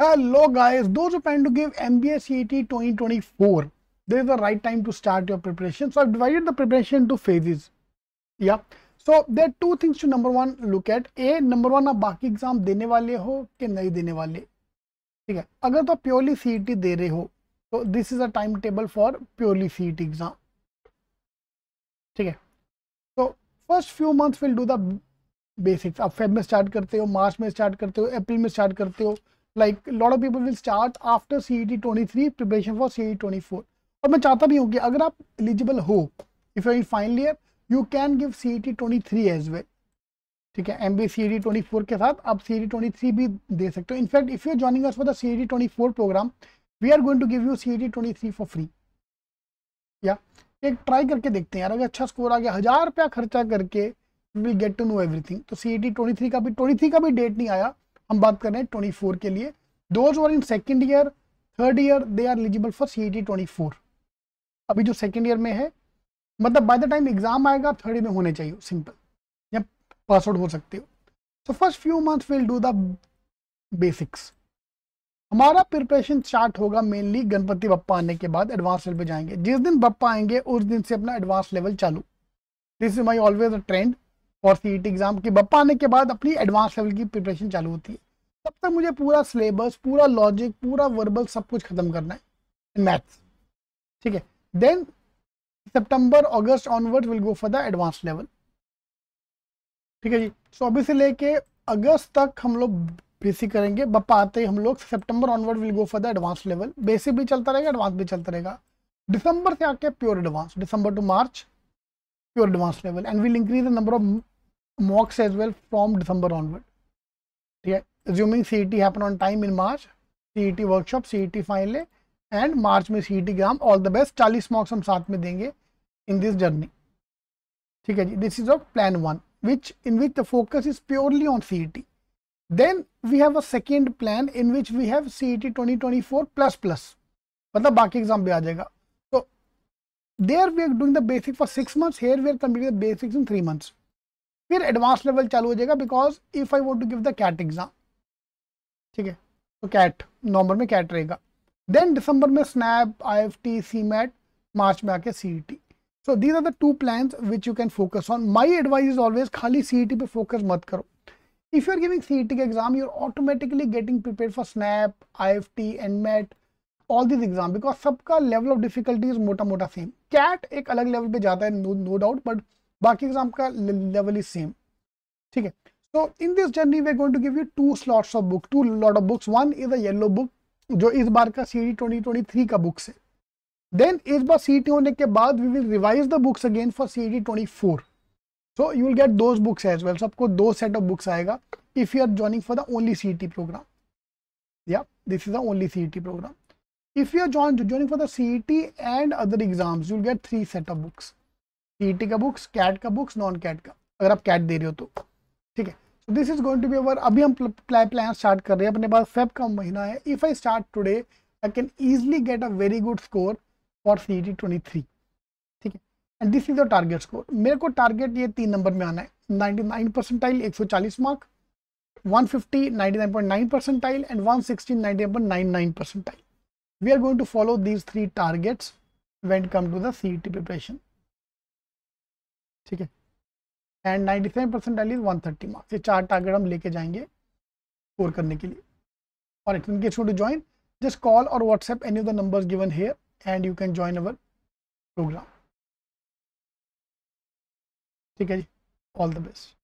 Hello guys, those who plan to give MBA CET 2024, this is the right time to start your preparation. So I've divided the preparation into phases. Yeah. So there are two things to number one look at. A number one आप बाकी exam देने वाले हो कि नहीं देने वाले ठीक है अगर तो प्योरली सी दे रहे हो तो this is a time table for purely C exam ठीक है तो first few months will do the basics आप फेब में स्टार्ट करते हो मार्च में स्टार्ट करते हो अप्रैल में स्टार्ट करते हो like a lot of people will start after CET 23 preparation for CET 24 मैं चाहता भी हूँ कि अगर आप एलिजिबल हो if you in final year you can give C E T twenty three as well ठीक है M B C D twenty four के साथ आप सी डी ट्वेंटी थ्री भी दे सकते हो in fact if you joining for C D twenty four program we are going to give you C D twenty three for free या एक try करके देखते हैं यार अगर अच्छा स्कोर आ गया हज़ार रुपया खर्चा करके will get to know everything तो सी डी ट्वेंटी थ्री का भी ट्वेंटी थ्री का भी डेट नहीं आया हम बात कर रहे हैं ट्वेंटी फोर के लिए those were in second year third year they are eligible for C E twenty four अभी जो सेकेंड ईयर में है मतलब बाय द टाइम एग्जाम आएगा आप थर्ड ईयर में होने चाहिए सिंपल या पास आउट हो सकते हो so first few month will do the basics हमारा प्रिपरेशन स्टार्ट होगा मेनली गणपति बप्पा आने के बाद एडवांस लेवल पे जाएंगे जिस दिन बप्पा आएंगे उस दिन से अपना एडवांस लेवल चालू this is my always a trend और सी एग्ज़ाम की बप्पा आने के बाद अपनी एडवांस लेवल की प्रिपरेशन चालू होती है तब तक मुझे पूरा सिलेबस पूरा लॉजिक पूरा वर्बल सब कुछ ख़त्म करना है इन मैथ्स ठीक है देन सितंबर अगस्त onward will go for the advance level ठीक है जी सो अभी से लेके अगस्त तक हम लोग बेसिक करेंगे बप्पा आते ही हम लोग September onward will go for the advance level basic भी चलता रहेगा एडवांस भी चलता रहेगा दिसंबर से आके प्योर एडवांस दिसंबर to March pure advance level and will increase the number of mocks as well from December onward. Yeah. Assuming CET happen on time in March, CET workshop, CET final, and March mein CET gram, all the best. 40 mocks we will give in this journey. Okay, this is of plan 1, which in which the focus is purely on CET. Then we have a second plan in which we have CET 2024 plus plus. But the back exam bhi aajega. So there we are doing the basic for six months. Here we are completing the basics in three months. फिर advance level चालू हो जाएगा because if I want to give the CAT exam ठीक है तो cat नवंबर में cat रहेगा then दिसंबर में SNAP I F T C MAT March में आके C T so these are the two plan which you can focus on my advice is always खाली सी e पे फोकस मत करो if you are giving C का exam you are automatically getting prepare for SNAP I F T N MAT all this exam because सबका level of difficulty is मोटा मोटा same cat एक अलग level पे जाता है नो डाउट बट बाकी एग्जाम का लेवल इज सेम ठीक है so in this journey we going to give you two slots of book two lot of books one is a yellow book जो इस बार का C D twenty twenty three का books है then इस बार सी टी होने के बाद we will revise the books again for C D twenty four so you will get those books as well सबको दो सेट ऑफ बुक्स आएगा if you are joining for the only C T program या this is the only C T program if you are join joining for the C T and other exams you will get three set of books PT e का books CAT का books non CAT का अगर आप cat दे रहे हो तो ठीक है so this is going to be our अभी हम प्लाई प्लान स्टार्ट कर रहे हैं अपने पास फेब का महीना है if I start today I can easily get a very good score for C T twenty three ठीक है and this is your target score मेरे को टारगेट ये तीन नंबर में आना है नाइनटी नाइन परसेंटाइल एक सौ चालीस mark one fifty ninety nine point nine percentile and one sixty ninety point nine nine percentile we are going to follow these three targets when it come to the CET preparation. ठीक है and 97 percent डाली one thirty marks ये चार target हम लेके जाएंगे score करने के लिए और इट इनके टू ज्वाइन जस्ट कॉल और WhatsApp any of the numbers given here and you can join our program ठीक है जी ऑल द बेस्ट